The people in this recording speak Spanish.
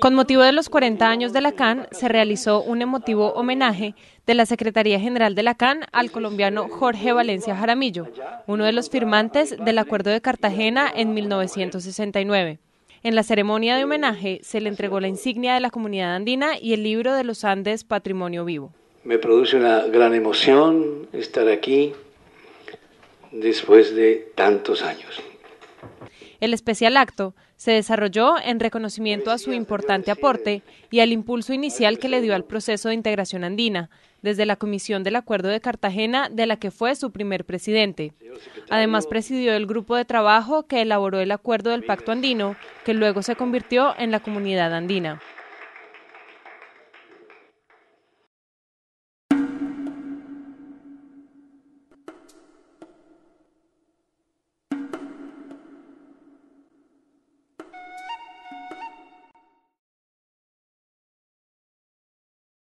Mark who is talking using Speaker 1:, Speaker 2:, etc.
Speaker 1: Con motivo de los 40 años de la CAN, se realizó un emotivo homenaje de la Secretaría General de la CAN al colombiano Jorge Valencia Jaramillo, uno de los firmantes del Acuerdo de Cartagena en 1969. En la ceremonia de homenaje se le entregó la insignia de la comunidad andina y el libro de los Andes Patrimonio Vivo.
Speaker 2: Me produce una gran emoción estar aquí después de tantos años.
Speaker 1: El especial acto se desarrolló en reconocimiento a su importante aporte y al impulso inicial que le dio al proceso de integración andina, desde la Comisión del Acuerdo de Cartagena, de la que fue su primer presidente. Además, presidió el grupo de trabajo que elaboró el acuerdo del Pacto Andino, que luego se convirtió en la Comunidad Andina.